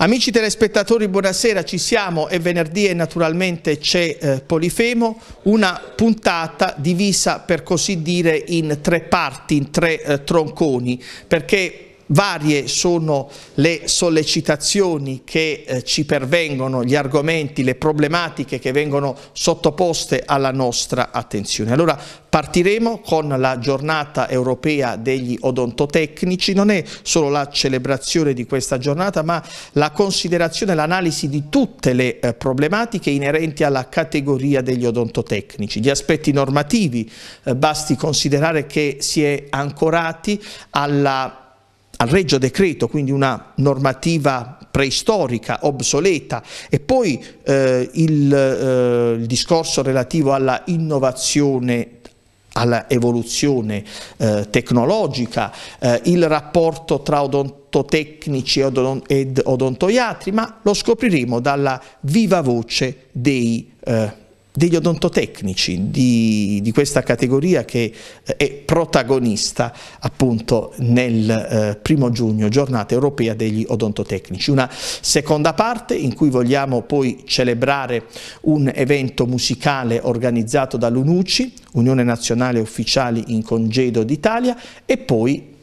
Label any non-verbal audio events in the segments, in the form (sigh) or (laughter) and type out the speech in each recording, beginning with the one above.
Amici telespettatori, buonasera, ci siamo è venerdì e naturalmente c'è eh, Polifemo, una puntata divisa per così dire in tre parti, in tre eh, tronconi, perché Varie sono le sollecitazioni che eh, ci pervengono, gli argomenti, le problematiche che vengono sottoposte alla nostra attenzione. Allora partiremo con la giornata europea degli odontotecnici, non è solo la celebrazione di questa giornata ma la considerazione, l'analisi di tutte le eh, problematiche inerenti alla categoria degli odontotecnici, gli aspetti normativi, eh, basti considerare che si è ancorati alla al regio Decreto, quindi una normativa preistorica, obsoleta, e poi eh, il, eh, il, discorso relativo alla innovazione alla evoluzione eh, tecnologica, eh, il rapporto tra odontotecnici ed odontoiatri, ma lo scopriremo dalla viva voce dei eh, degli odontotecnici di, di questa categoria che eh, è protagonista appunto nel eh, primo giugno, giornata europea degli odontotecnici. Una seconda parte in cui vogliamo poi celebrare un evento musicale organizzato dall'UNUCI, Unione Nazionale Ufficiali in Congedo d'Italia, e poi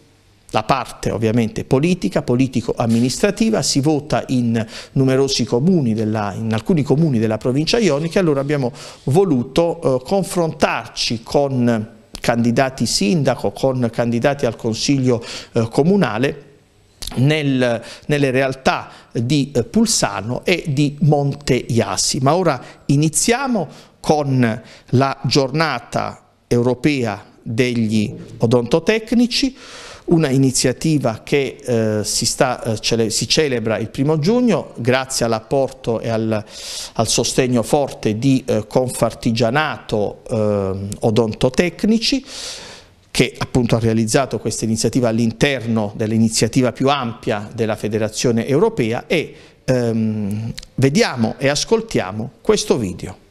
la parte ovviamente politica, politico-amministrativa, si vota in numerosi comuni, della, in alcuni comuni della provincia ionica, allora abbiamo voluto eh, confrontarci con candidati sindaco, con candidati al consiglio eh, comunale nel, nelle realtà di eh, Pulsano e di Monte Iassi. Ma ora iniziamo con la giornata europea degli odontotecnici una iniziativa che eh, si, sta, eh, cele si, celebra il primo giugno grazie all'apporto e al, al, sostegno forte di eh, Confartigianato eh, Odontotecnici che appunto ha realizzato questa iniziativa all'interno dell'iniziativa più ampia della Federazione Europea e ehm, vediamo e ascoltiamo questo video.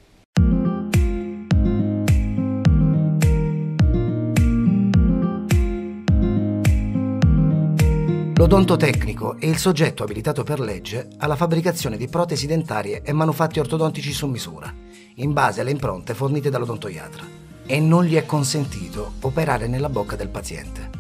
L'odontotecnico è il soggetto abilitato per legge alla fabbricazione di protesi dentarie e manufatti ortodontici su misura, in base alle impronte fornite dall'odontoiatra, e non gli è consentito operare nella bocca del paziente.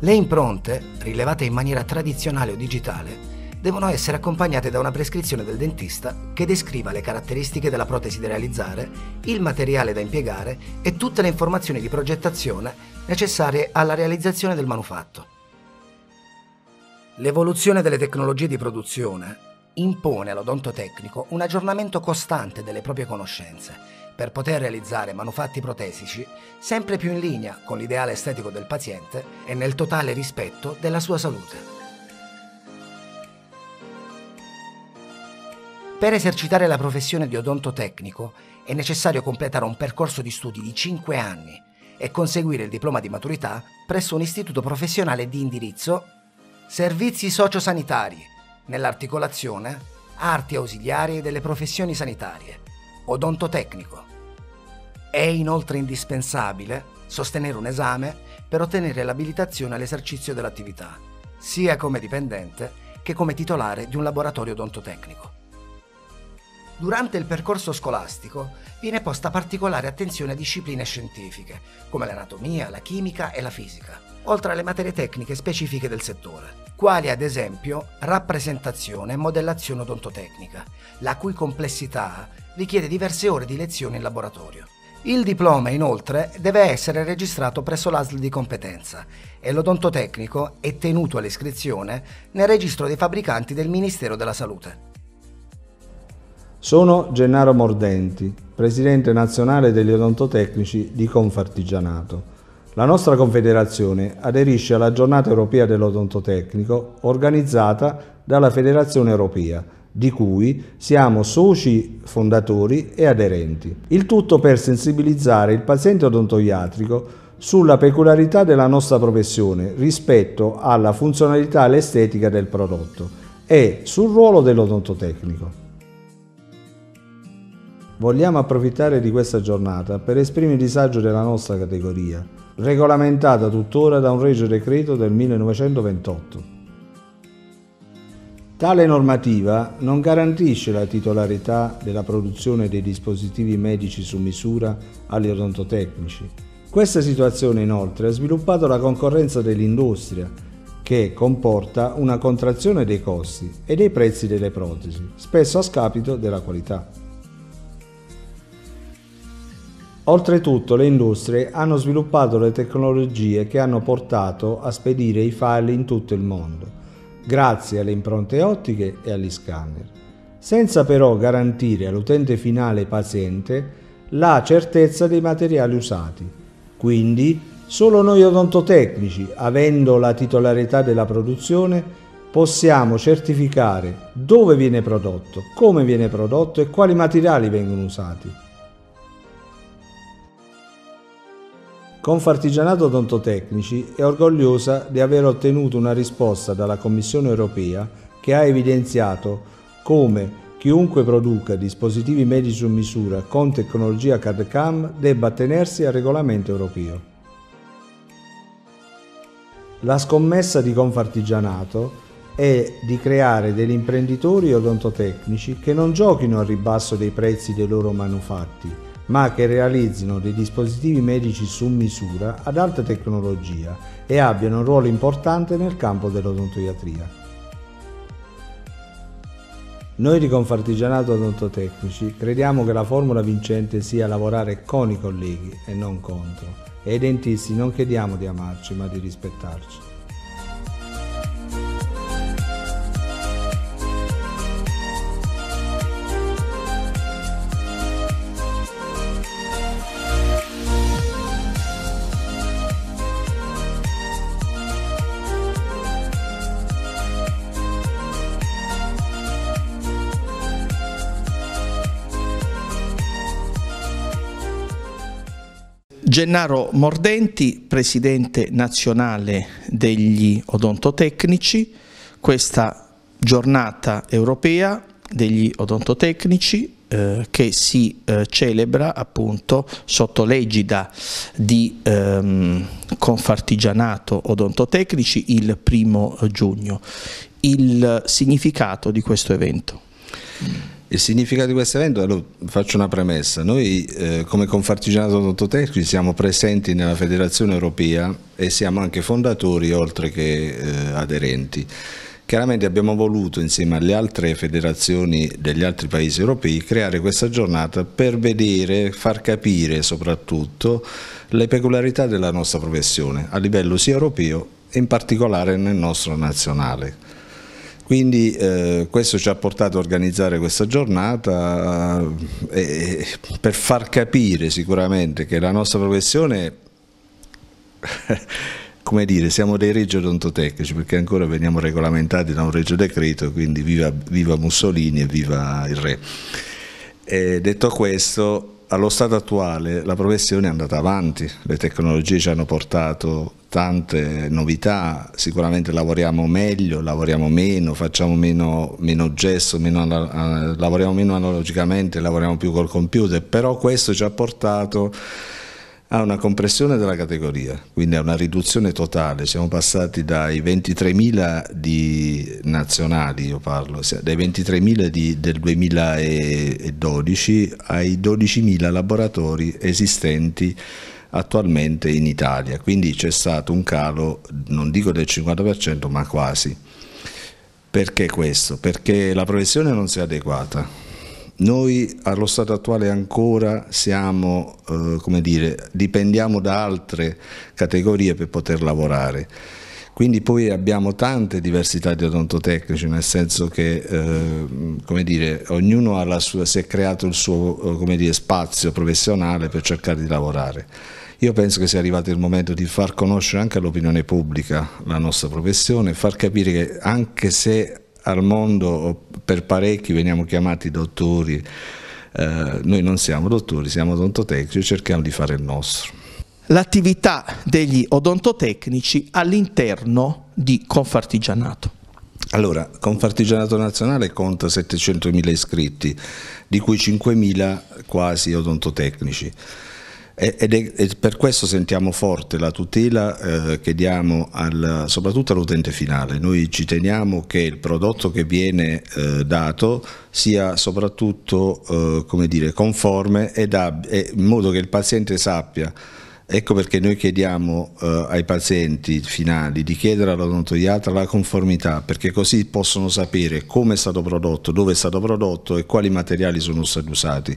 Le impronte, rilevate in maniera tradizionale o digitale, devono essere accompagnate da una prescrizione del dentista che descriva le caratteristiche della protesi da realizzare, il materiale da impiegare e tutte le informazioni di progettazione necessarie alla realizzazione del manufatto. L'evoluzione delle tecnologie di produzione impone all'odontotecnico un aggiornamento costante delle proprie conoscenze per poter realizzare manufatti protesici sempre più in linea con l'ideale estetico del paziente e nel totale rispetto della sua salute. Per esercitare la professione di odontotecnico è necessario completare un percorso di studi di 5 anni e conseguire il diploma di maturità presso un istituto professionale di indirizzo Servizi sociosanitari nell'articolazione Arti ausiliarie delle professioni sanitarie, odontotecnico. È inoltre indispensabile sostenere un esame per ottenere l'abilitazione all'esercizio dell'attività, sia come dipendente che come titolare di un laboratorio odontotecnico. Durante il percorso scolastico viene posta particolare attenzione a discipline scientifiche, come l'anatomia, la chimica e la fisica, oltre alle materie tecniche specifiche del settore, quali ad esempio rappresentazione e modellazione odontotecnica, la cui complessità richiede diverse ore di lezione in laboratorio. Il diploma, inoltre, deve essere registrato presso l'ASL di competenza e l'odontotecnico è tenuto all'iscrizione nel registro dei fabbricanti del Ministero della Salute. Sono Gennaro Mordenti, presidente nazionale degli odontotecnici di Confartigianato. La nostra confederazione aderisce alla giornata europea dell'odontotecnico organizzata dalla Federazione Europea, di cui siamo soci fondatori e aderenti. Il tutto per sensibilizzare il paziente odontoiatrico sulla peculiarità della nostra professione rispetto alla funzionalità e all'estetica del prodotto e sul ruolo dell'odontotecnico. Vogliamo approfittare di questa giornata per esprimere il disagio della nostra categoria, regolamentata tuttora da un regio decreto del 1928. Tale normativa non garantisce la titolarità della produzione dei dispositivi medici su misura agli odontotecnici. Questa situazione inoltre ha sviluppato la concorrenza dell'industria che comporta una contrazione dei costi e dei prezzi delle protesi, spesso a scapito della qualità. Oltretutto le industrie hanno sviluppato le tecnologie che hanno portato a spedire i file in tutto il mondo, grazie alle impronte ottiche e agli scanner, senza però garantire all'utente finale paziente la certezza dei materiali usati. Quindi solo noi odontotecnici, avendo la titolarità della produzione, possiamo certificare dove viene prodotto, come viene prodotto e quali materiali vengono usati. Confartigianato Odontotecnici è orgogliosa di aver ottenuto una risposta dalla Commissione europea che ha evidenziato come chiunque produca dispositivi medici su misura con tecnologia CAD-CAM debba attenersi al regolamento europeo. La scommessa di Confartigianato è di creare degli imprenditori odontotecnici che non giochino al ribasso dei prezzi dei loro manufatti, ma che realizzino dei dispositivi medici su misura ad alta tecnologia e abbiano un ruolo importante nel campo dell'odontoiatria. Noi di Confartigianato Odontotecnici crediamo che la formula vincente sia lavorare con i colleghi e non contro. E ai dentisti non chiediamo di amarci ma di rispettarci. Gennaro Mordenti, presidente nazionale degli odontotecnici, questa giornata europea degli odontotecnici eh, che si eh, celebra appunto sotto l'egida di ehm, Confartigianato Odontotecnici il primo giugno. Il significato di questo evento. Il significato di questo evento, allora, faccio una premessa, noi eh, come Confartigianato Dottoterchi siamo presenti nella Federazione Europea e siamo anche fondatori oltre che eh, aderenti. Chiaramente abbiamo voluto insieme alle altre federazioni degli altri paesi europei creare questa giornata per vedere, far capire soprattutto le peculiarità della nostra professione a livello sia europeo e in particolare nel nostro nazionale. Quindi eh, questo ci ha portato a organizzare questa giornata eh, per far capire sicuramente che la nostra professione, (laughs) come dire, siamo dei reggi odontotecnici perché ancora veniamo regolamentati da un regio decreto, quindi viva, viva Mussolini e viva il re. E detto questo, allo stato attuale la professione è andata avanti, le tecnologie ci hanno portato tante novità, sicuramente lavoriamo meglio, lavoriamo meno, facciamo meno, meno gesso, meno, uh, lavoriamo meno analogicamente, lavoriamo più col computer, però questo ci ha portato a una compressione della categoria, quindi a una riduzione totale, siamo passati dai 23.000 di nazionali, io parlo, dai 23.000 di, del 2012 ai 12.000 laboratori esistenti attualmente in Italia, quindi c'è stato un calo, non dico del 50%, ma quasi. Perché questo? Perché la professione non si è adeguata. Noi allo stato attuale ancora siamo, eh, come dire, dipendiamo da altre categorie per poter lavorare. Quindi poi abbiamo tante diversità di odontotecnici, nel senso che eh, dire, ognuno sua, si è creato il suo eh, dire, spazio professionale per cercare di lavorare. Io penso che sia arrivato il momento di far conoscere anche all'opinione pubblica la nostra professione, far capire che anche se al mondo per parecchi veniamo chiamati dottori, eh, noi non siamo dottori, siamo odontotecnici e cerchiamo di fare il nostro. L'attività degli odontotecnici all'interno di Confartigianato. Allora, Confartigianato Nazionale conta 700.000 iscritti, di cui 5.000 quasi odontotecnici. Eh, ed è, è per questo sentiamo forte la tutela eh, che diamo al, soprattutto all'utente finale. Noi ci teniamo che il prodotto che viene eh, dato sia soprattutto eh, dire, conforme ab, in modo che il paziente sappia Ecco perché noi chiediamo eh, ai pazienti finali di chiedere all'odontoiatra la conformità, perché così possono sapere come è stato prodotto, dove è stato prodotto e quali materiali sono stati usati.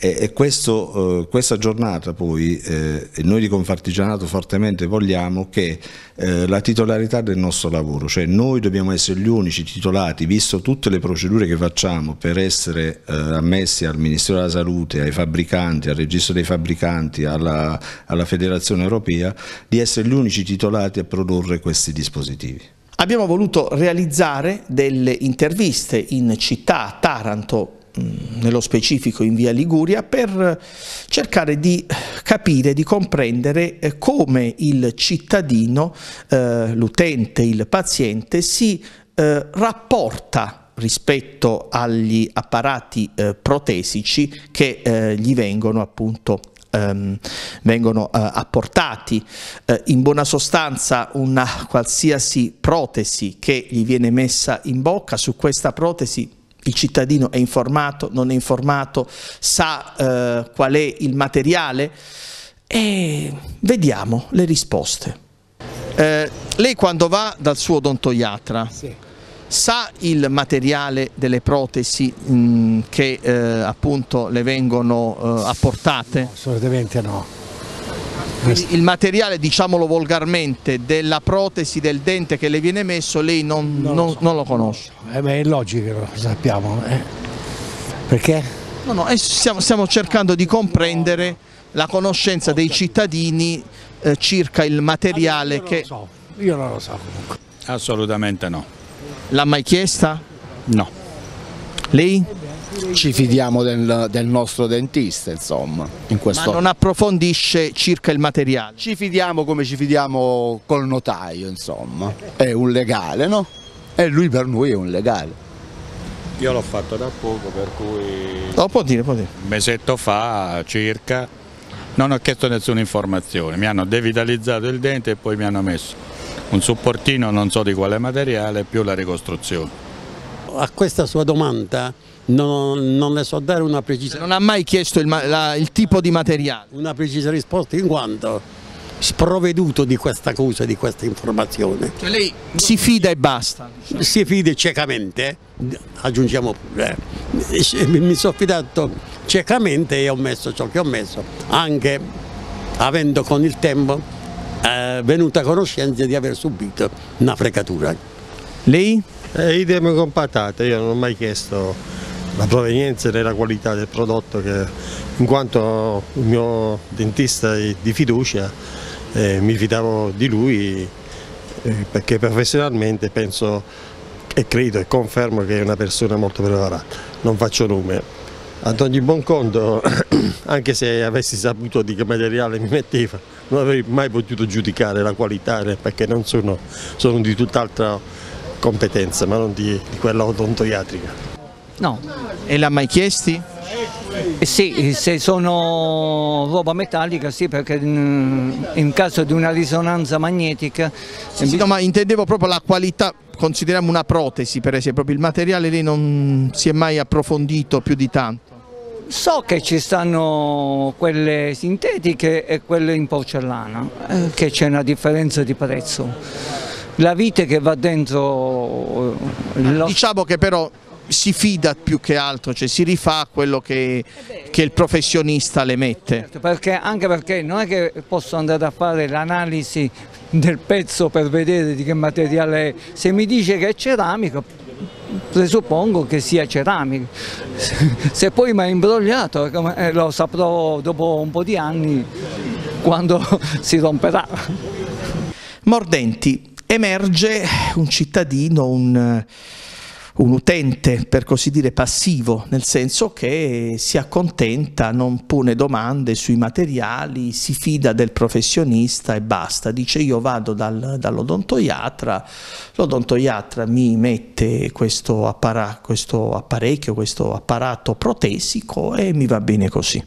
E, questo, eh, questa giornata poi, eh, noi di Confartigianato fortemente vogliamo che eh, la titolarità del nostro lavoro, cioè noi dobbiamo essere gli unici titolati, visto tutte le procedure che facciamo per essere ammessi al Ministero della Salute, ai fabbricanti, al registro dei fabbricanti, alla, alla Federazione Europea, di essere gli unici titolati a produrre questi dispositivi. Abbiamo voluto realizzare delle interviste in città, a Taranto, Mm, nello specifico in via Liguria, per cercare di capire, di comprendere eh, come il cittadino, eh, l'utente, il paziente si eh, rapporta rispetto agli apparati eh, protesici che gli vengono appunto ehm, vengono eh, apportati in buona sostanza una qualsiasi protesi che gli viene messa in bocca su questa protesi il cittadino è informato, non è informato, sa eh, qual è il materiale e vediamo le risposte. Eh, lei quando va dal suo odontoiatra sì. sa il materiale delle protesi mh, mm, che eh, appunto le vengono eh, apportate? No, assolutamente no quindi il materiale, diciamolo volgarmente, della protesi del dente che le viene messo, lei non, non, lo, so. non lo, conosce? Eh beh, è logico che lo sappiamo, eh. perché? No, no, eh, stiamo, stiamo, cercando di comprendere la conoscenza dei cittadini eh, circa il materiale che... io che... So. Io non lo so comunque. Assolutamente no. L'ha mai chiesta? No. Lei? ci fidiamo del, del nostro dentista insomma. In questo... Ma non approfondisce circa il materiale? Ci fidiamo come ci fidiamo col notaio insomma, è un legale no? E lui per noi è un legale. Io l'ho fatto da poco per cui... oh, può dire, può dire. Un mesetto fa circa non ho chiesto nessuna informazione, mi hanno devitalizzato il dente e poi mi hanno messo un supportino non so di quale materiale più la ricostruzione. A questa sua domanda non, non, le so dare una precisa Non ha mai chiesto il, la, il tipo di materiale? Una precisa risposta in quanto sprovveduto di questa cosa, di questa informazione. Cioè lei si fida e basta? Diciamo. Si fida ciecamente, aggiungiamo pure, eh. mi sono fidato ciecamente e ho messo ciò che ho messo, anche avendo con il tempo eh, venuta a conoscenza di aver subito una fregatura. Lei? Eh, idem con patate, io non ho mai chiesto la provenienza e la qualità del prodotto che in quanto il mio dentista è di fiducia eh, mi fidavo di lui eh, perché professionalmente penso e credo e confermo che è una persona molto preparata, non faccio nome. Ad ogni buon conto, (clears throat) anche se avessi saputo di che materiale mi metteva, non avrei mai potuto giudicare la qualità eh, perché non sono, sono di tutt'altra competenza, ma non di, di quella odontoiatrica. No. E l'ha mai chiesti? Eh sì, se sono roba metallica sì, perché mm, in caso di una risonanza magnetica... Sì, sì, no, ma intendevo proprio la qualità, consideriamo una protesi per esempio, il materiale lì non si è mai approfondito più di tanto. So che ci stanno quelle sintetiche e quelle in porcellana, eh, che c'è una differenza di prezzo. La vite che va dentro... Eh, lo... Diciamo che però si fida più che altro, cioè si rifà quello che, che il professionista le mette. Certo, perché, anche perché non è che posso andare a fare l'analisi del pezzo per vedere di che materiale è, se mi dice che è ceramico presuppongo che sia ceramico, se poi mi ha imbrogliato eh, lo saprò dopo un po' di anni quando (laughs) si romperà. Mordenti, emerge un cittadino, un un utente, per così dire, passivo, nel senso che si accontenta, non pone domande sui materiali, si fida del professionista e basta. Dice io vado dal, dall'odontoiatra, l'odontoiatra mi mette questo, appara questo apparecchio, questo apparato protesico e mi va bene così.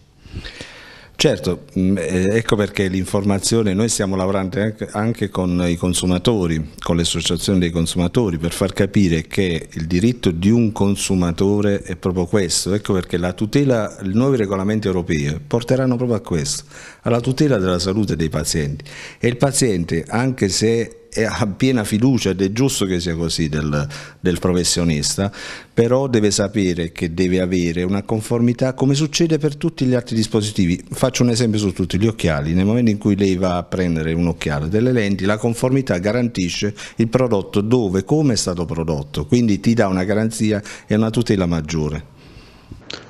Certo, mm, eh, ecco perché l'informazione, noi stiamo lavorando anche con i consumatori, con le associazioni dei consumatori per far capire che il diritto di un consumatore è proprio questo, ecco perché la tutela, i nuovi regolamenti europei porteranno proprio a questo, alla tutela della salute dei pazienti e il paziente anche se ha piena fiducia ed è giusto che sia così del, del professionista, però deve sapere che deve avere una conformità come succede per tutti gli altri dispositivi. Faccio un esempio su tutti gli occhiali, nel momento in cui lei va a prendere un occhiale delle lenti, la conformità garantisce il prodotto dove, come è stato prodotto, quindi ti dà una garanzia e una tutela maggiore.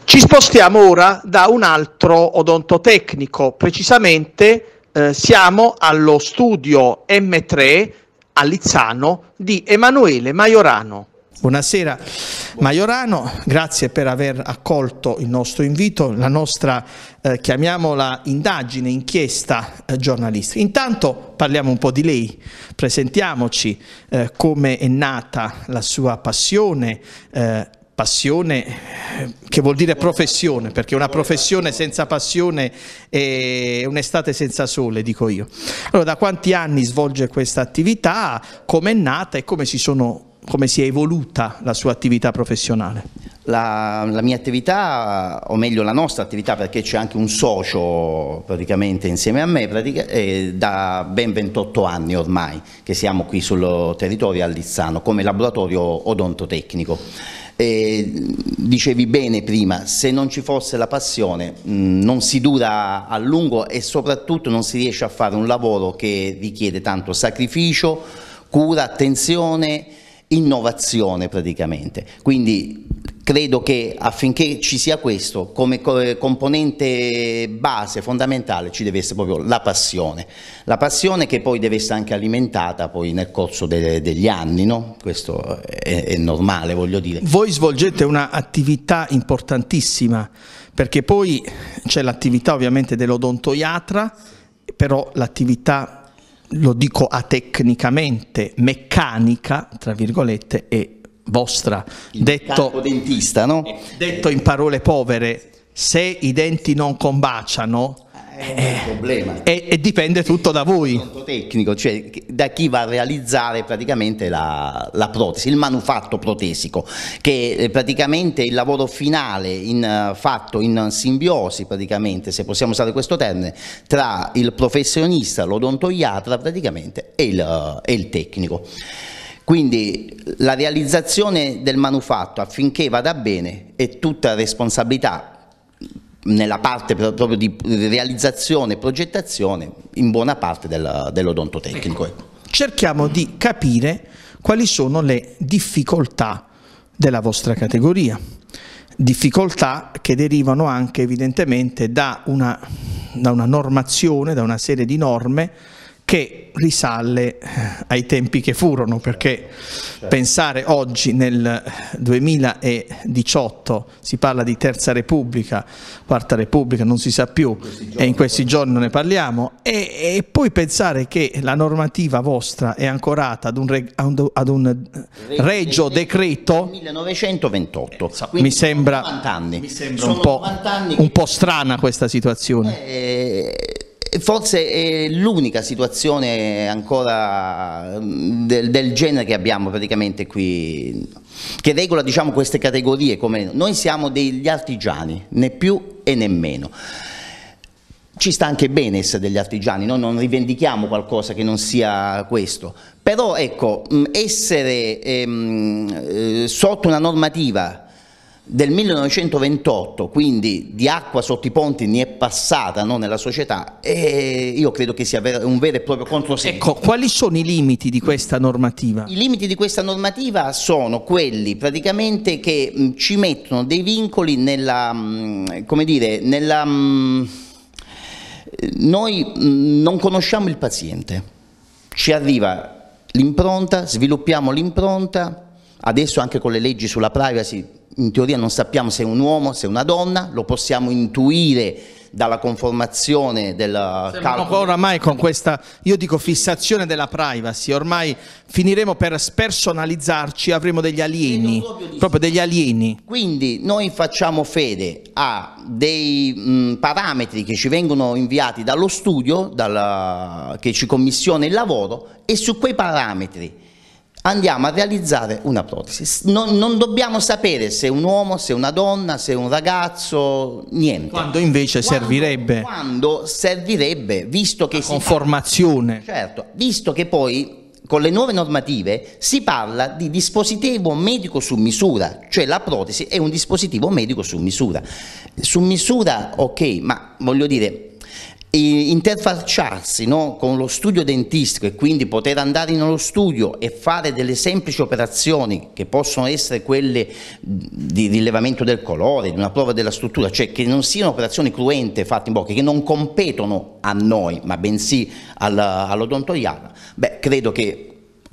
Ci spostiamo ora da un altro odontotecnico, precisamente eh, siamo allo studio M3 a Lizzano di Emanuele Maiorano. Buonasera Maiorano, grazie per aver accolto il nostro invito, la nostra, eh, chiamiamola, indagine, inchiesta eh, giornalistica. Intanto parliamo un po' di lei, presentiamoci eh, come è nata la sua passione eh, passione che vuol dire professione, perché una professione senza passione è un'estate senza sole, dico io. Allora, da quanti anni svolge questa attività, come è nata e come si, sono, come si è evoluta la sua attività professionale? La, la, mia attività, o meglio la nostra attività, perché c'è anche un socio praticamente insieme a me, pratica, eh, da ben 28 anni ormai che siamo qui sul territorio a Lizzano come laboratorio odontotecnico eh, dicevi bene prima, se non ci fosse la passione mh, mm, non si dura a lungo e soprattutto non si riesce a fare un lavoro che richiede tanto sacrificio, cura, attenzione, innovazione praticamente. Quindi credo che affinché ci sia questo come eh, componente base fondamentale ci deve essere proprio la passione, la passione che poi deve essere anche alimentata poi nel corso de degli anni, no? questo eh, è, è normale voglio dire. Voi svolgete un'attività importantissima perché poi c'è l'attività ovviamente dell'odontoiatra, però l'attività, lo dico atecnicamente, meccanica, tra virgolette, è vostra, il detto, dentista, no? Eh, detto in parole povere, se i denti non combaciano, eh, è un problema. Eh, e, e, dipende tutto da voi. Conto tecnico, cioè da chi va a realizzare praticamente la, la, protesi, il manufatto protesico, che è praticamente il lavoro finale in, fatto in simbiosi, praticamente, se possiamo usare questo termine, tra il professionista, l'odontoiatra praticamente e il, e il tecnico. Quindi la realizzazione del manufatto affinché vada bene è tutta responsabilità nella parte proprio di realizzazione e progettazione in buona parte del, dell'odontotecnico. Ecco. Cerchiamo di capire quali sono le difficoltà della vostra categoria, difficoltà che derivano anche evidentemente da una, da una normazione, da una serie di norme che risale eh, ai tempi che furono, perché certo. pensare oggi nel 2018 si parla di Terza Repubblica, Quarta Repubblica non si sa più e in questi giorni non ne parliamo, e, e, poi pensare che la normativa vostra è ancorata ad un, reg, ad un regio decreto... 1928, eh, so, mi sembra, mi sembra un, po', un po', strana questa situazione. Eh, eh, forse è l'unica situazione ancora mm, del, del, genere che abbiamo praticamente qui, che regola diciamo, queste categorie. Come noi siamo degli artigiani, né più e né meno. Ci sta anche bene essere degli artigiani, noi non rivendichiamo qualcosa che non sia questo, però ecco, mm, essere ehm, eh, sotto una normativa del 1928, quindi di acqua sotto i ponti ne è passata no, nella società e io credo che sia un vero e proprio controsenso. Ecco, quali sono i limiti di questa normativa? I limiti di questa normativa sono quelli praticamente che mh, ci mettono dei vincoli nella, mh, come dire, nella... Mh, noi non conosciamo il paziente, ci arriva l'impronta, sviluppiamo l'impronta, adesso anche con le leggi sulla privacy in teoria non sappiamo se è un uomo, se è una donna, lo possiamo intuire dalla conformazione del calcolo. Oramai con questa, io dico fissazione della privacy, ormai finiremo per spersonalizzarci, avremo degli alieni, proprio degli alieni. Quindi noi facciamo fede a dei mh, mm, parametri che ci vengono inviati dallo studio, dalla, che ci commissiona il lavoro e su quei parametri andiamo a realizzare una protesi. Non, non, dobbiamo sapere se è un uomo, se è una donna, se è un ragazzo, niente. Quando invece quando, servirebbe? Quando servirebbe, visto che... La conformazione. Parla, certo, visto che poi con le nuove normative si parla di dispositivo medico su misura, cioè la protesi è un dispositivo medico su misura. Su misura, ok, ma voglio dire, interfacciarsi no, con lo studio dentistico e quindi poter andare nello studio e fare delle semplici operazioni che possono essere quelle di rilevamento del colore, di una prova della struttura, cioè che non siano operazioni cruente fatte in bocca, che non competono a noi, ma bensì all'odontoiatra, beh, credo che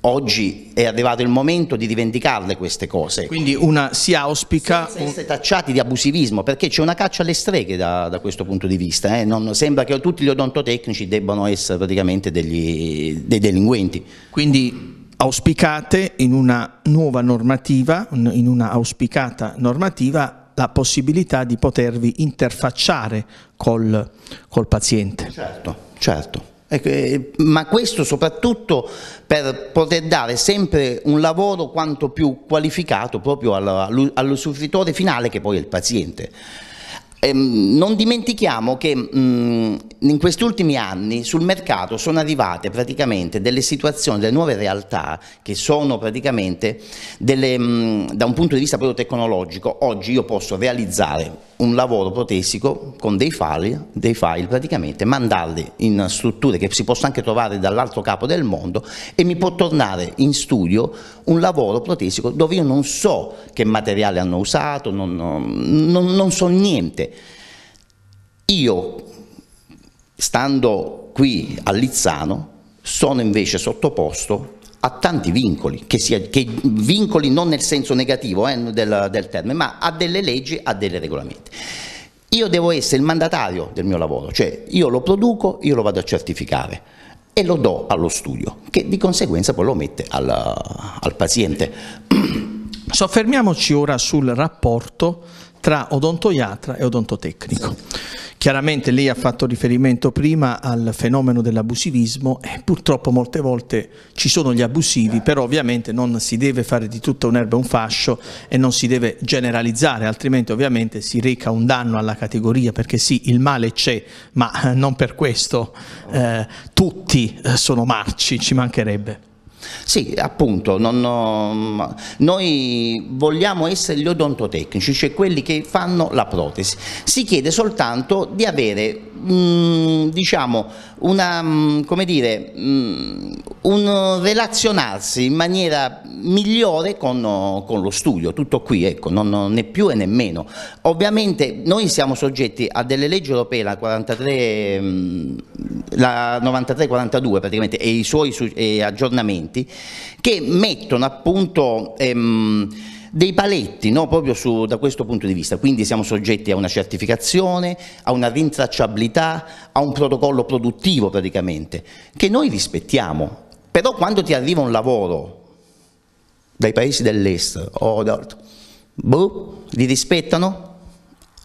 oggi è arrivato il momento di rivendicarle queste cose. Quindi una, si auspica... Senza essere tacciati di abusivismo, perché c'è una caccia alle streghe da, da questo punto di vista. Eh? Non, sembra che tutti gli odontotecnici debbano essere praticamente degli, dei delinquenti. Quindi auspicate in una nuova normativa, in una auspicata normativa, la possibilità di potervi interfacciare col, col paziente. Certo, certo. Ecco, eh, ma questo soprattutto per poter dare sempre un lavoro quanto più qualificato proprio all'usufruitore finale che poi è il paziente. Ehm, non dimentichiamo che mh, mm, in questi ultimi anni sul mercato sono arrivate praticamente delle situazioni, delle nuove realtà che sono praticamente delle, mh, mm, da un punto di vista proprio tecnologico, oggi io posso realizzare un lavoro protesico con dei file, dei file praticamente, mandarli in strutture che si possono anche trovare dall'altro capo del mondo e mi può tornare in studio un lavoro protesico dove io non so che materiale hanno usato, non, non, non so niente io, stando qui a Lizzano, sono invece sottoposto a tanti vincoli, che, sia, che vincoli non nel senso negativo eh, del, del termine, ma a delle leggi, a dei regolamenti. Io devo essere il mandatario del mio lavoro, cioè io lo produco, io lo vado a certificare e lo do allo studio, che di conseguenza poi lo mette al, al paziente. Soffermiamoci ora sul rapporto tra odontoiatra e odontotecnico. Chiaramente lei ha fatto riferimento prima al fenomeno dell'abusivismo e purtroppo molte volte ci sono gli abusivi, però ovviamente non si deve fare di tutta un'erba un fascio e non si deve generalizzare, altrimenti ovviamente si reca un danno alla categoria, perché sì, il male c'è, ma non per questo eh, tutti eh, sono marci, ci mancherebbe. Sì, appunto, non, no, noi vogliamo essere gli odontotecnici, cioè quelli che fanno la protesi. Si chiede soltanto di avere mh, mm, diciamo, una, mh, mm, come dire, mh, mm, un relazionarsi in maniera migliore con, con lo studio, tutto qui, ecco, non, non, né più e né meno. Ovviamente noi siamo soggetti a delle leggi europee, la 43, la 93-42 praticamente, e i suoi e aggiornamenti importanti che mettono appunto ehm, dei paletti no? proprio su, da questo punto di vista, quindi siamo soggetti a una certificazione, a una rintracciabilità, a un protocollo produttivo praticamente, che noi rispettiamo, però quando ti arriva un lavoro dai paesi dell'est o da boh, li rispettano?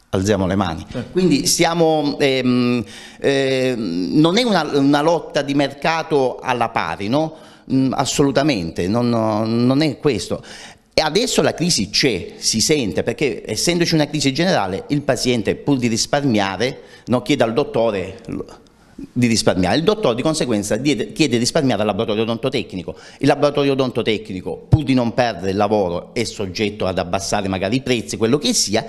Alziamo le mani. Certo. Quindi siamo, ehm, ehm, non è una, una, lotta di mercato alla pari, no? mh, mm, assolutamente, non, non è questo. E adesso la crisi c'è, si sente, perché essendoci una crisi generale, il paziente pur di risparmiare non chiede al dottore di risparmiare. Il dottore di conseguenza chiede di risparmiare al laboratorio odontotecnico. Il laboratorio odontotecnico, pur di non perdere il lavoro, è soggetto ad abbassare magari i prezzi, quello che sia,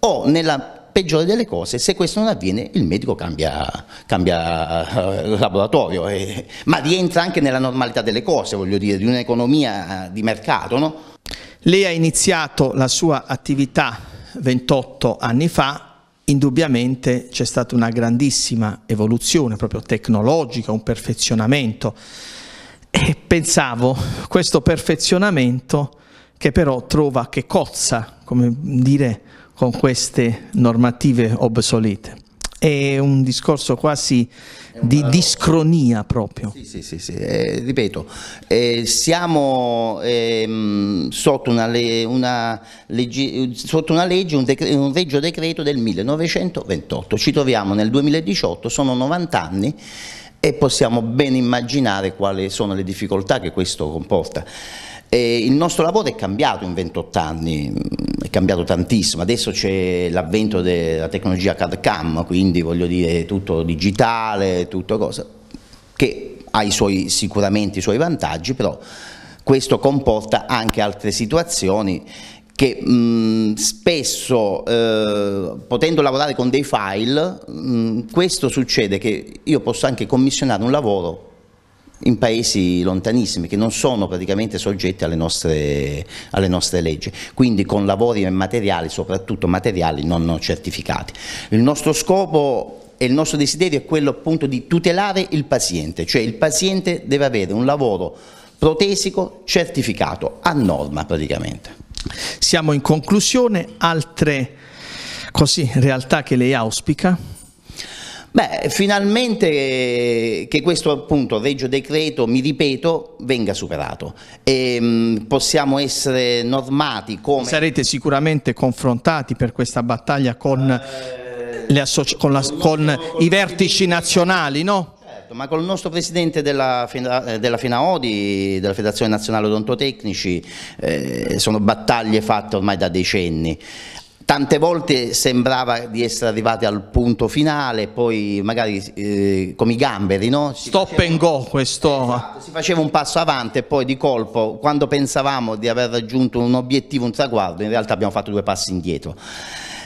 o nella peggiore delle cose, se questo non avviene il medico cambia, cambia eh, laboratorio, eh, ma rientra anche nella normalità delle cose, voglio dire, di un'economia di mercato. No? Lei ha iniziato la sua attività 28 anni fa indubbiamente c'è stata una grandissima evoluzione proprio tecnologica, un perfezionamento e pensavo questo perfezionamento che però trova, che cozza, come dire, con queste normative obsolete. È un discorso quasi di discronia proprio. Sì, sì, sì, sì. Eh, ripeto, eh, siamo ehm, sotto, una le, una legge, sotto, una legge, un, decre, un regio decreto del 1928, ci troviamo nel 2018, sono 90 anni e possiamo ben immaginare quali sono le difficoltà che questo comporta. E il nostro lavoro è cambiato in 28 anni, mm, è cambiato tantissimo, adesso c'è l'avvento della tecnologia CAD-CAM, quindi voglio dire tutto digitale, tutto cosa, che ha i suoi, sicuramente i suoi vantaggi, però questo comporta anche altre situazioni che mh, mm, spesso eh, potendo lavorare con dei file, mh, mm, questo succede che io posso anche commissionare un lavoro in paesi lontanissimi che non sono praticamente soggetti alle nostre, alle nostre leggi, quindi con lavori materiali, soprattutto materiali non certificati. Il nostro scopo e il nostro desiderio è quello appunto di tutelare il paziente, cioè il paziente deve avere un lavoro protesico certificato, a norma praticamente. Siamo in conclusione, altre così, realtà che lei auspica? Beh, finalmente che questo appunto regio decreto, mi ripeto, venga superato. E, ehm, possiamo essere normati come... Sarete sicuramente confrontati per questa battaglia con, eh, con, la, con i vertici nazionali, no? Certo, ma con il nostro presidente della, eh, della FINAODI, della Federazione Nazionale Odontotecnici, eh, sono battaglie fatte ormai da decenni. Tante volte sembrava di essere arrivati al punto finale, poi magari eh, come i gamberi, no? Si Stop faceva... and go questo. Esatto, si faceva un passo avanti e poi di colpo, quando pensavamo di aver raggiunto un obiettivo, un traguardo, in realtà abbiamo fatto due passi indietro.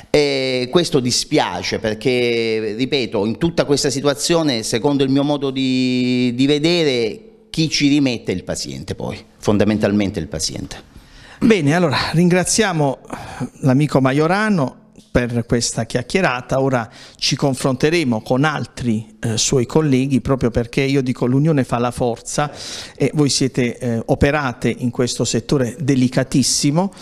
E questo dispiace perché, ripeto, in tutta questa situazione, secondo il mio modo di, di vedere, chi ci rimette è il paziente poi, fondamentalmente il paziente. Bene, allora ringraziamo l'amico Maiorano per questa chiacchierata, ora ci confronteremo con altri eh, suoi colleghi proprio perché io dico l'unione fa la forza e voi siete eh, operate in questo settore delicatissimo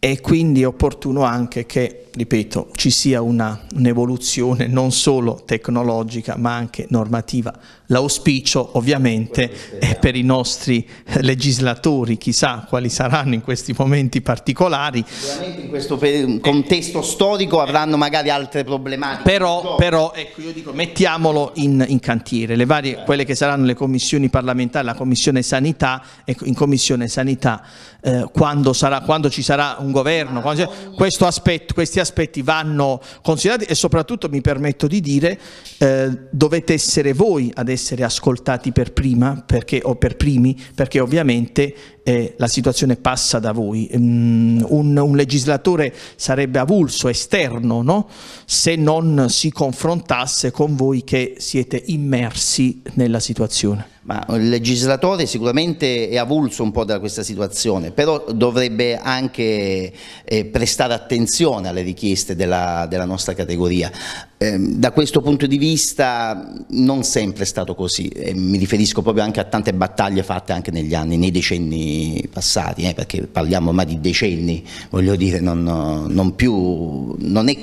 e quindi è opportuno anche che, ripeto, ci sia un'evoluzione un non solo tecnologica ma anche normativa L'auspicio ovviamente è per i nostri legislatori, chissà quali saranno in questi momenti particolari. Sicuramente in questo contesto storico avranno magari altre problematiche. Però, però ecco, io dico, mettiamolo in, in cantiere, varie, quelle che saranno le commissioni parlamentari, la commissione sanità, ecco, in commissione sanità eh, quando, sarà, quando, ci sarà un governo, aspetto, questi aspetti vanno considerati e soprattutto mi permetto di dire eh, dovete essere voi ad essere essere ascoltati per prima perché, o per primi, perché ovviamente eh, la situazione passa da voi. Um, un, un, legislatore sarebbe avulso, esterno, no? se non si confrontasse con voi che siete immersi nella situazione. Ma il legislatore sicuramente è avulso un po' da questa situazione, però dovrebbe anche eh, prestare attenzione alle richieste della, della nostra categoria. Eh, da questo punto di vista non sempre è stato così, eh, mi riferisco proprio anche a tante battaglie fatte anche negli anni, nei decenni passati, eh, perché parliamo ormai di decenni, voglio dire, non, non più... Non è,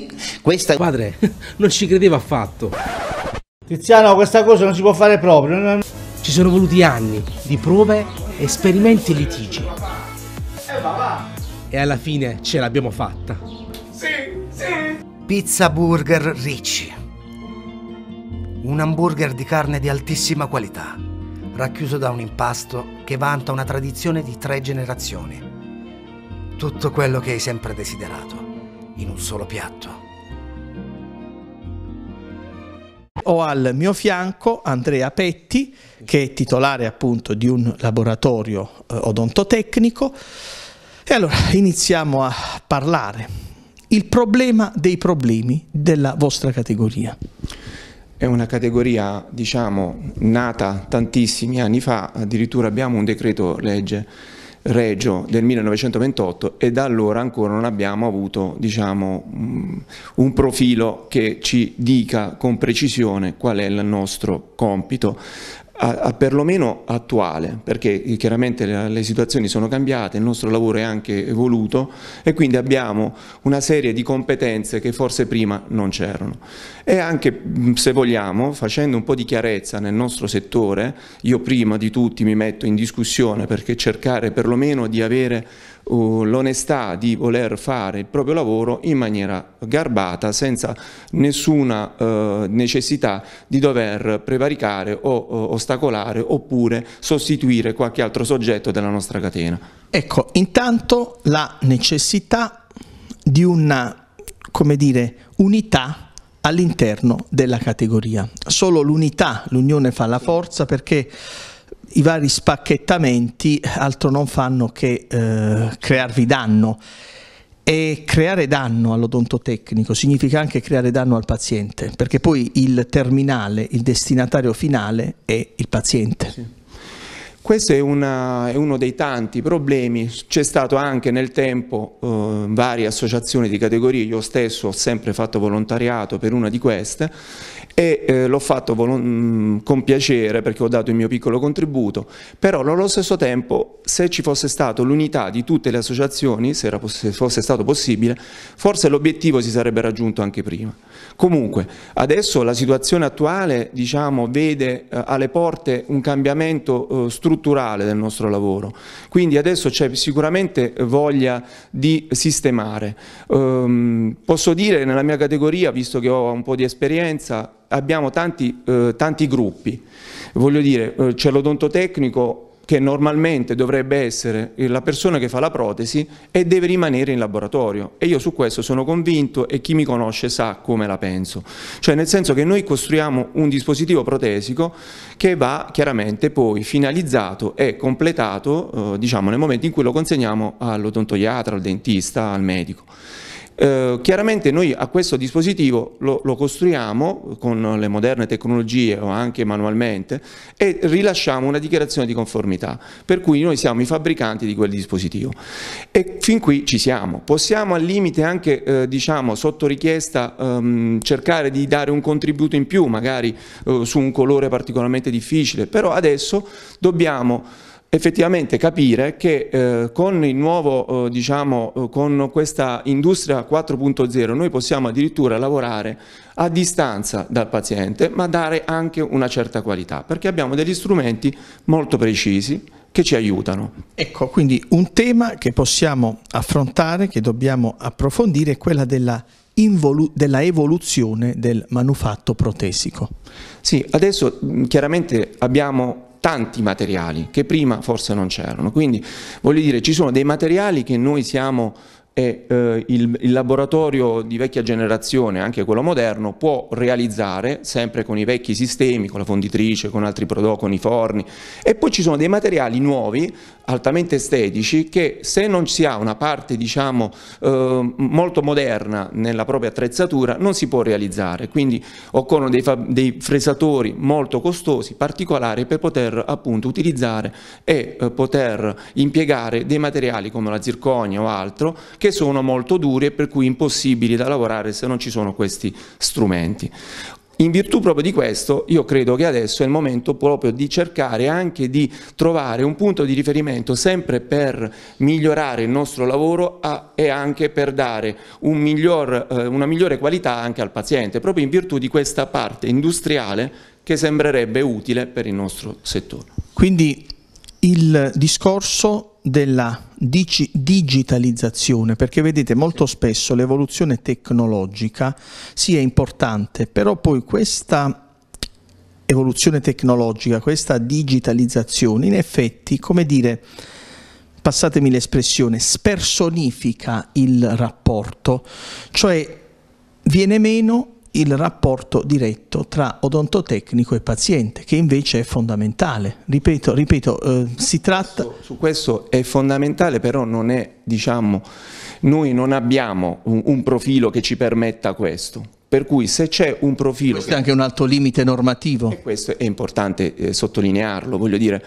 questa... Padre, (laughs) non ci credeva affatto. Tiziano, questa cosa non si può fare proprio. Ci sono voluti anni di prove, esperimenti e litigi. Eh, e alla fine ce l'abbiamo fatta. Sì, sì. Pizza Burger Ricci. Un hamburger di carne di altissima qualità, racchiuso da un impasto che vanta una tradizione di tre generazioni. Tutto quello che hai sempre desiderato, in un solo piatto. ho al mio fianco Andrea Petti, che è titolare appunto di un laboratorio eh, odontotecnico. E allora iniziamo a parlare. Il problema dei problemi della vostra categoria. È una categoria, diciamo, nata tantissimi anni fa, addirittura abbiamo un decreto legge Regio del 1928 e da allora ancora non abbiamo avuto diciamo, mm, un profilo che ci dica con precisione qual è il nostro compito a, a perlomeno attuale, perché chiaramente le, le, situazioni sono cambiate, il nostro lavoro è anche evoluto e quindi abbiamo una serie di competenze che forse prima non c'erano. E anche se vogliamo, facendo un po' di chiarezza nel nostro settore, io prima di tutti mi metto in discussione perché cercare perlomeno di avere uh, l'onestà di voler fare il proprio lavoro in maniera garbata, senza nessuna uh, necessità di dover prevaricare o ostacolare oppure sostituire qualche altro soggetto della nostra catena. Ecco, intanto la necessità di una, come dire, unità all'interno della categoria. Solo l'unità, l'unione fa la forza perché i vari spacchettamenti altro non fanno che eh, crearvi danno e creare danno all'odontotecnico significa anche creare danno al paziente, perché poi il terminale, il destinatario finale è il paziente. Sì. Questo è, una, è, uno dei tanti problemi, c'è stato anche nel tempo eh, varie associazioni di categorie, io stesso ho sempre fatto volontariato per una di queste e eh, l'ho fatto mm, con piacere perché ho dato il mio piccolo contributo, però allo stesso tempo se ci fosse stata l'unità di tutte le associazioni, se, era, se fosse stato possibile, forse l'obiettivo si sarebbe raggiunto anche prima. Comunque, adesso la situazione attuale diciamo, vede eh, alle porte un cambiamento eh, strutturale del nostro lavoro, quindi adesso c'è sicuramente voglia di sistemare. Ehm, posso dire nella mia categoria, visto che ho un po' di esperienza, abbiamo tanti, eh, tanti gruppi. Voglio dire, eh, c'è l'odontotecnico che normalmente dovrebbe essere la persona che fa la protesi e deve rimanere in laboratorio e io su questo sono convinto e chi mi conosce sa come la penso, cioè nel senso che noi costruiamo un dispositivo protesico che va chiaramente poi finalizzato e completato eh, diciamo nel momento in cui lo consegniamo all'odontoiatra, al dentista, al medico. Eh, chiaramente noi a questo dispositivo lo, lo, costruiamo con le moderne tecnologie o anche manualmente e rilasciamo una dichiarazione di conformità, per cui noi siamo i fabbricanti di quel dispositivo e fin qui ci siamo. Possiamo al limite anche eh, diciamo, sotto richiesta ehm, cercare di dare un contributo in più, magari eh, su un colore particolarmente difficile, però adesso dobbiamo effettivamente capire che eh, con il nuovo, eh, diciamo, eh, con questa industria 4.0 noi possiamo addirittura lavorare a distanza dal paziente ma dare anche una certa qualità perché abbiamo degli strumenti molto precisi che ci aiutano. Ecco, quindi un tema che possiamo affrontare, che dobbiamo approfondire è quella della della evoluzione del manufatto protesico. Sì, adesso chiaramente abbiamo tanti materiali che prima forse non c'erano. Quindi voglio dire, ci sono dei materiali che noi siamo e eh, il, il, laboratorio di vecchia generazione, anche quello moderno, può realizzare sempre con i vecchi sistemi, con la fonditrice, con altri prodotti, con i forni e poi ci sono dei materiali nuovi, altamente estetici, che se non si ha una parte diciamo eh, molto moderna nella propria attrezzatura non si può realizzare, quindi occorrono dei, dei fresatori molto costosi, particolari per poter appunto utilizzare e eh, poter impiegare dei materiali come la zirconia o altro che sono molto duri e per cui impossibili da lavorare se non ci sono questi strumenti. In virtù proprio di questo, io credo che adesso è il momento proprio di cercare anche di trovare un punto di riferimento sempre per migliorare il nostro lavoro a, e anche per dare un miglior, eh, una migliore qualità anche al paziente, proprio in virtù di questa parte industriale che sembrerebbe utile per il nostro settore. Quindi il discorso della digi- digitalizzazione, perché vedete molto spesso l'evoluzione tecnologica sì importante, però poi questa evoluzione tecnologica, questa digitalizzazione in effetti, come dire, passatemi l'espressione, spersonifica il rapporto, cioè viene meno il rapporto diretto tra odontotecnico e paziente, che invece è fondamentale. Ripeto, ripeto eh, si tratta... Su, su, questo è fondamentale, però non è, diciamo, noi non abbiamo un, un profilo che ci permetta questo. Per cui se c'è un profilo... Questo è anche un alto limite normativo. E questo è importante eh, sottolinearlo, voglio dire,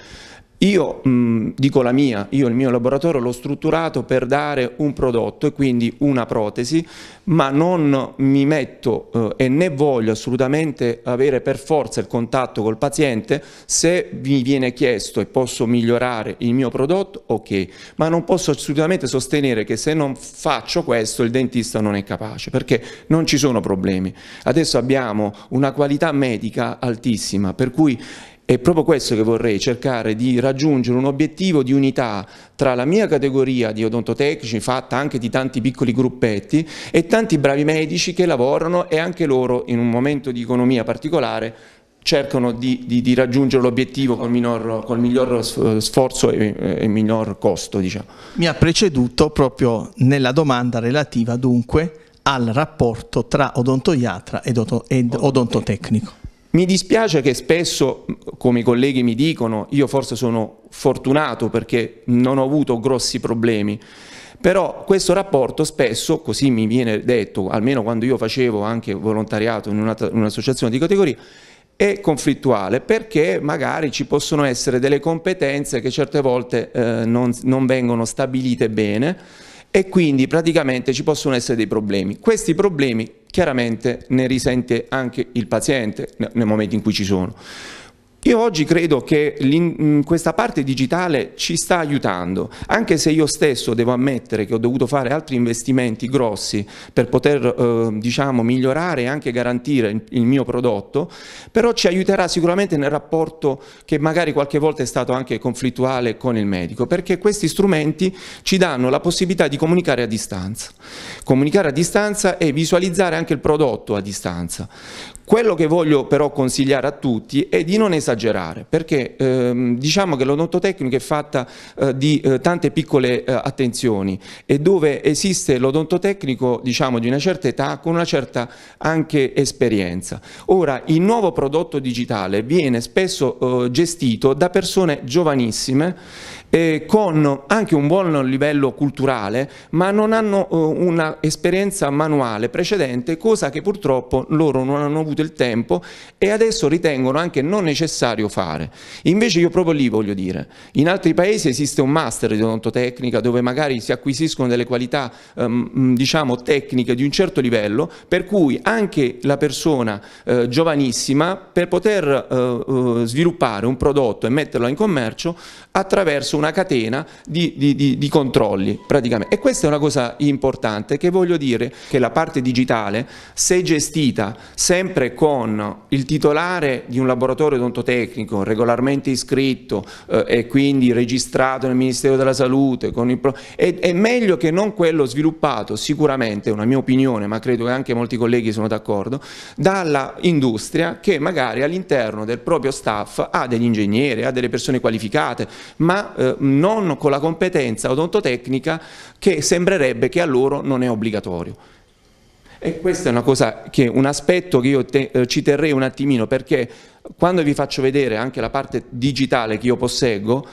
io mh, mm, dico la mia, io il mio laboratorio l'ho strutturato per dare un prodotto e quindi una protesi, ma non mi metto eh, e né voglio assolutamente avere per forza il contatto col paziente se mi viene chiesto e posso migliorare il mio prodotto, ok, ma non posso assolutamente sostenere che se non faccio questo il dentista non è capace, perché non ci sono problemi. Adesso abbiamo una qualità medica altissima, per cui è proprio questo che vorrei, cercare di raggiungere un obiettivo di unità tra la mia categoria di odontotecnici, fatta anche di tanti piccoli gruppetti, e tanti bravi medici che lavorano e anche loro in un momento di economia particolare cercano di, di, di raggiungere l'obiettivo col, col, miglior sforzo e, e miglior costo. Diciamo. Mi ha preceduto proprio nella domanda relativa dunque al rapporto tra odontoiatra ed, odonto, ed odontotecnico. Mi dispiace che spesso, come i colleghi mi dicono, io forse sono fortunato perché non ho avuto grossi problemi, però questo rapporto spesso, così mi viene detto, almeno quando io facevo anche volontariato in un'associazione di categoria, è conflittuale perché magari ci possono essere delle competenze che certe volte eh, non, non vengono stabilite bene e quindi praticamente ci possono essere dei problemi. Questi problemi chiaramente ne risente anche il paziente nel momento in cui ci sono. Io oggi credo che mm, questa parte digitale ci sta aiutando, anche se io stesso devo ammettere che ho dovuto fare altri investimenti grossi per poter eh, diciamo, migliorare e anche garantire il, il mio prodotto, però ci aiuterà sicuramente nel rapporto che magari qualche volta è stato anche conflittuale con il medico, perché questi strumenti ci danno la possibilità di comunicare a distanza, comunicare a distanza e visualizzare anche il prodotto a distanza. Quello che voglio però consigliare a tutti è di non esagerare, perché ehm, diciamo che l'odontotecnica è fatta eh, di eh, tante piccole eh, attenzioni e dove esiste l'odontotecnico diciamo di una certa età con una certa anche esperienza. Ora il nuovo prodotto digitale viene spesso eh, gestito da persone giovanissime eh, con anche un buon livello culturale, ma non hanno eh, un'esperienza manuale precedente, cosa che purtroppo loro non hanno avuto il tempo e adesso ritengono anche non necessario fare. Invece io proprio lì voglio dire, in altri paesi esiste un master di odontotecnica dove magari si acquisiscono delle qualità ehm, diciamo tecniche di un certo livello, per cui anche la persona eh, giovanissima per poter eh, eh, sviluppare un prodotto e metterlo in commercio attraverso una catena di, di, di, di controlli praticamente. E questa è una cosa importante che voglio dire che la parte digitale, se gestita sempre con il titolare di un laboratorio odontotecnico regolarmente iscritto eh, e quindi registrato nel Ministero della Salute, pro... è, è meglio che non quello sviluppato sicuramente, una mia opinione, ma credo che anche molti colleghi sono d'accordo, dalla industria che magari all'interno del proprio staff ha degli ingegneri, ha delle persone qualificate, ma eh, non con la competenza odontotecnica che sembrerebbe che a loro non è obbligatorio. E questo è una cosa che, un aspetto che io te, eh, ci terrei un attimino perché quando vi faccio vedere anche la parte digitale che io posseggo,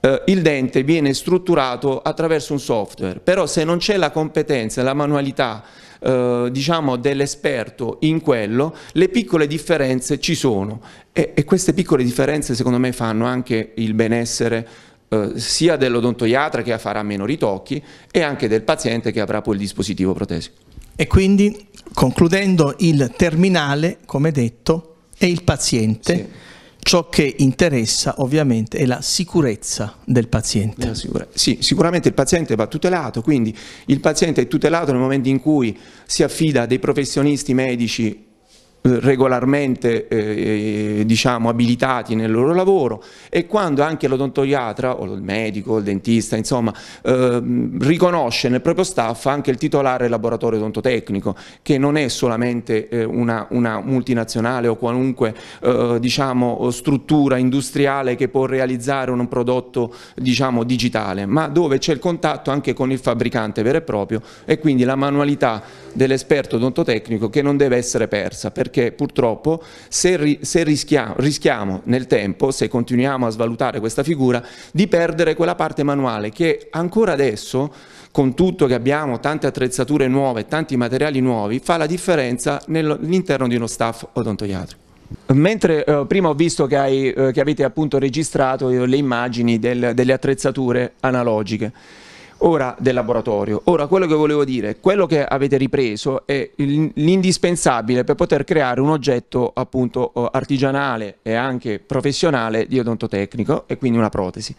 eh, il dente viene strutturato attraverso un software, però se non c'è la competenza, la manualità eh, diciamo dell'esperto in quello, le piccole differenze ci sono e, e queste piccole differenze secondo me fanno anche il benessere eh, sia dell'odontoiatra che farà meno ritocchi e anche del paziente che avrà poi il dispositivo protesico. E quindi concludendo il terminale, come detto, è il paziente. Sì. Ciò che interessa ovviamente è la sicurezza del paziente. Sicura sì, sicuramente il paziente va tutelato, quindi il paziente è tutelato nel momento in cui si affida a dei professionisti medici regolarmente eh, eh, diciamo, abilitati nel loro lavoro e quando anche l'odontoiatra o il medico, il dentista, insomma, eh, riconosce nel proprio staff anche il titolare laboratorio odontotecnico che non è solamente eh, una, una, multinazionale o qualunque eh, diciamo, struttura industriale che può realizzare un prodotto diciamo, digitale, ma dove c'è il contatto anche con il fabbricante vero e proprio e quindi la manualità dell'esperto odontotecnico che non deve essere persa perché perché purtroppo se, ri, se rischiamo, rischiamo nel tempo, se continuiamo a svalutare questa figura, di perdere quella parte manuale che ancora adesso con tutto che abbiamo, tante attrezzature nuove, tanti materiali nuovi, fa la differenza all'interno di uno staff odontoiatrico. Mentre eh, prima ho visto che, hai, eh, che avete appunto registrato eh, le immagini del, delle attrezzature analogiche, ora del laboratorio. Ora quello che volevo dire, quello che avete ripreso è l'indispensabile per poter creare un oggetto appunto artigianale e anche professionale di odontotecnico e quindi una protesi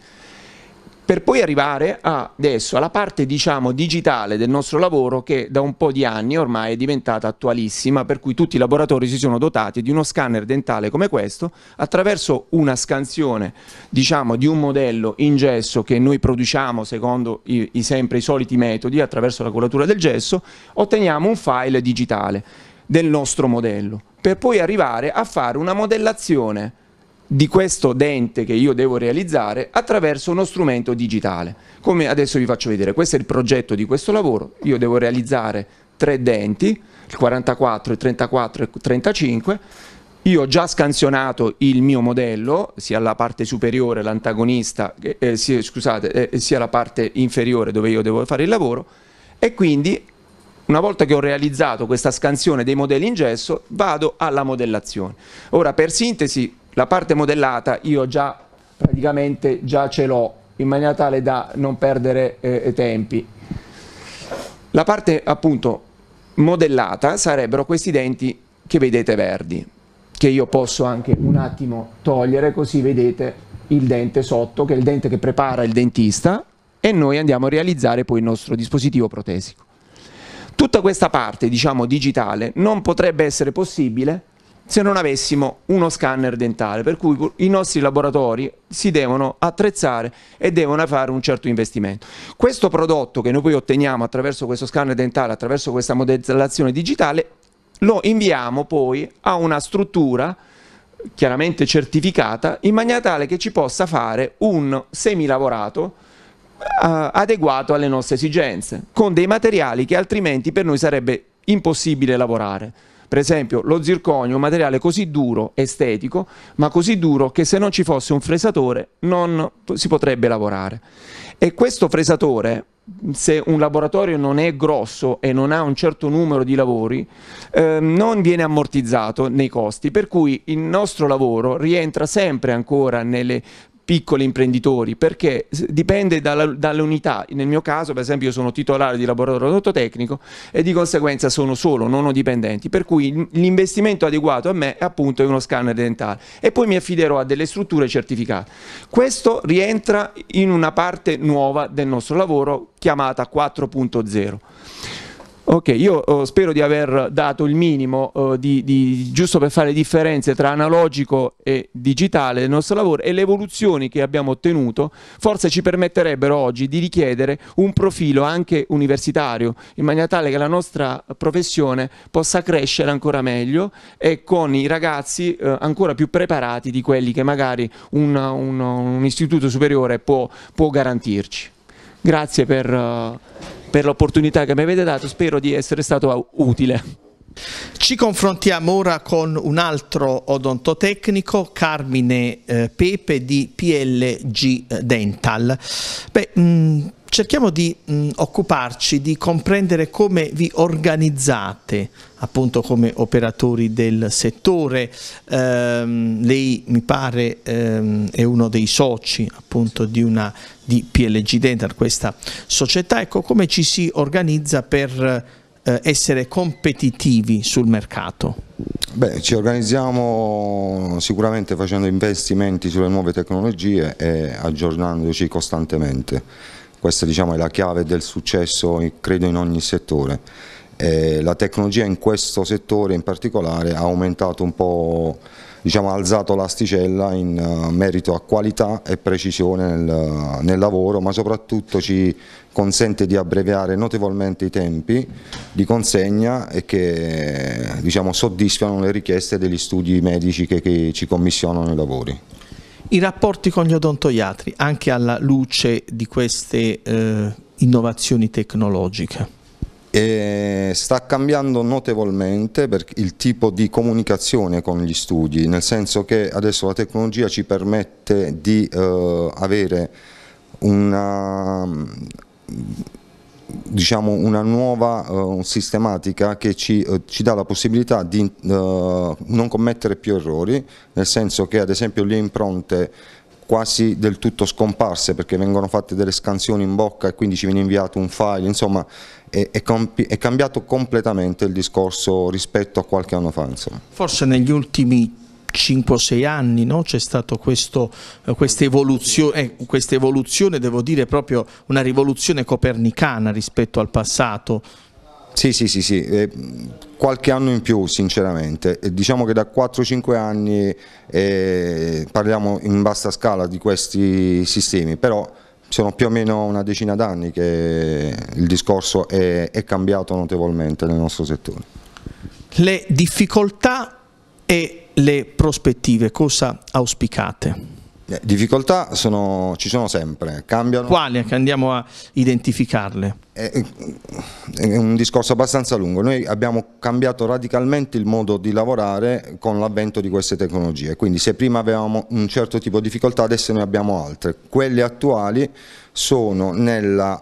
per poi arrivare adesso alla parte diciamo, digitale del nostro lavoro che da un po' di anni ormai è diventata attualissima, per cui tutti i laboratori si sono dotati di uno scanner dentale come questo, attraverso una scansione diciamo, di un modello in gesso che noi produciamo secondo i, i, sempre i soliti metodi, attraverso la colatura del gesso, otteniamo un file digitale del nostro modello, per poi arrivare a fare una modellazione di questo dente che io devo realizzare attraverso uno strumento digitale. Come adesso vi faccio vedere, questo è il progetto di questo lavoro, io devo realizzare tre denti, il 44, il 34 e il 35, io ho già scansionato il mio modello, sia la parte superiore, l'antagonista, eh, eh sia, scusate, eh, sia la parte inferiore dove io devo fare il lavoro, e quindi una volta che ho realizzato questa scansione dei modelli in gesso, vado alla modellazione. Ora, per sintesi, la parte modellata io già praticamente già ce l'ho in maniera tale da non perdere eh, tempi. La parte appunto modellata sarebbero questi denti che vedete verdi, che io posso anche un attimo togliere così vedete il dente sotto, che è il dente che prepara il dentista e noi andiamo a realizzare poi il nostro dispositivo protesico. Tutta questa parte, diciamo, digitale non potrebbe essere possibile se non avessimo uno scanner dentale, per cui i nostri laboratori si devono attrezzare e devono fare un certo investimento. Questo prodotto che noi poi otteniamo attraverso questo scanner dentale, attraverso questa modellazione digitale, lo inviamo poi a una struttura chiaramente certificata in maniera tale che ci possa fare un semilavorato eh, adeguato alle nostre esigenze, con dei materiali che altrimenti per noi sarebbe impossibile lavorare. Per esempio lo zirconio è un materiale così duro, estetico, ma così duro che se non ci fosse un fresatore non si potrebbe lavorare. E questo fresatore, se un laboratorio non è grosso e non ha un certo numero di lavori, eh, non viene ammortizzato nei costi, per cui il nostro lavoro rientra sempre ancora nelle piccoli imprenditori perché dipende dalla, dall'unità nel mio caso per esempio io sono titolare di laboratorio prodotto tecnico e di conseguenza sono solo non ho dipendenti per cui l'investimento adeguato a me è appunto uno scanner dentale e poi mi affiderò a delle strutture certificate questo rientra in una parte nuova del nostro lavoro chiamata 4.0 Ok, io eh, spero di aver dato il minimo eh, di, di, giusto per fare differenze tra analogico e digitale del nostro lavoro e le evoluzioni che abbiamo ottenuto forse ci permetterebbero oggi di richiedere un profilo anche universitario in maniera tale che la nostra professione possa crescere ancora meglio e con i ragazzi eh, ancora più preparati di quelli che magari un, un, un istituto superiore può, può, garantirci. Grazie per... Eh, per l'opportunità che mi avete dato, spero di essere stato utile. Ci confrontiamo ora con un altro odontotecnico, Carmine eh, Pepe di PLG eh, Dental. Beh, mm, cerchiamo di mm, occuparci di comprendere come vi organizzate appunto come operatori del settore. Ehm, lei mi pare ehm, è uno dei soci appunto di, una, di PLG Dental, questa società. Ecco come ci si organizza per eh, essere competitivi sul mercato? Beh, ci organizziamo sicuramente facendo investimenti sulle nuove tecnologie e aggiornandoci costantemente. Questa diciamo, è la chiave del successo, credo, in ogni settore. Eh, la tecnologia in questo settore in particolare ha aumentato un po', diciamo, ha alzato l'asticella in uh, merito a qualità e precisione nel, nel lavoro, ma soprattutto ci consente di abbreviare notevolmente i tempi di consegna e che diciamo, soddisfano le richieste degli studi medici che, che ci commissionano i lavori. I rapporti con gli odontoiatri, anche alla luce di queste eh, innovazioni tecnologiche? E sta cambiando notevolmente il tipo di comunicazione con gli studi, nel senso che adesso la tecnologia ci permette di eh, avere una, diciamo, una nuova uh, sistematica che ci, uh, ci, dà la possibilità di uh, non commettere più errori, nel senso che ad esempio le impronte quasi del tutto scomparse perché vengono fatte delle scansioni in bocca e quindi ci viene inviato un file, insomma è, è, è cambiato completamente il discorso rispetto a qualche anno fa. Insomma. Forse negli ultimi 5 o 6 anni no? c'è stata eh, questa evoluzione, eh, quest devo dire proprio una rivoluzione copernicana rispetto al passato. Sì, sì, sì, sì. Eh, qualche anno in più sinceramente, eh, diciamo che da 4-5 anni eh, parliamo in vasta scala di questi sistemi, però sono più o meno una decina d'anni che il discorso è, è cambiato notevolmente nel nostro settore. Le difficoltà e le prospettive, cosa auspicate? Eh, difficoltà sono, ci sono sempre, cambiano. Quali andiamo a identificarle? È, eh, eh, è, un discorso abbastanza lungo. Noi abbiamo cambiato radicalmente il modo di lavorare con l'avvento di queste tecnologie, quindi se prima avevamo un certo tipo di difficoltà adesso ne abbiamo altre. Quelle attuali sono nella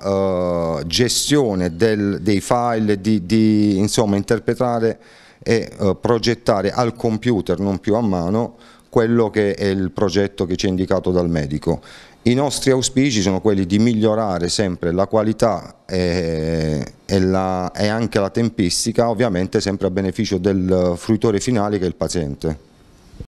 uh, gestione del, dei file, di, di insomma, interpretare e eh, progettare al computer, non più a mano, quello che è il progetto che ci è indicato dal medico. I nostri auspici sono quelli di migliorare sempre la qualità e, e, la, e anche la tempistica, ovviamente sempre a beneficio del eh, fruitore finale che è il paziente.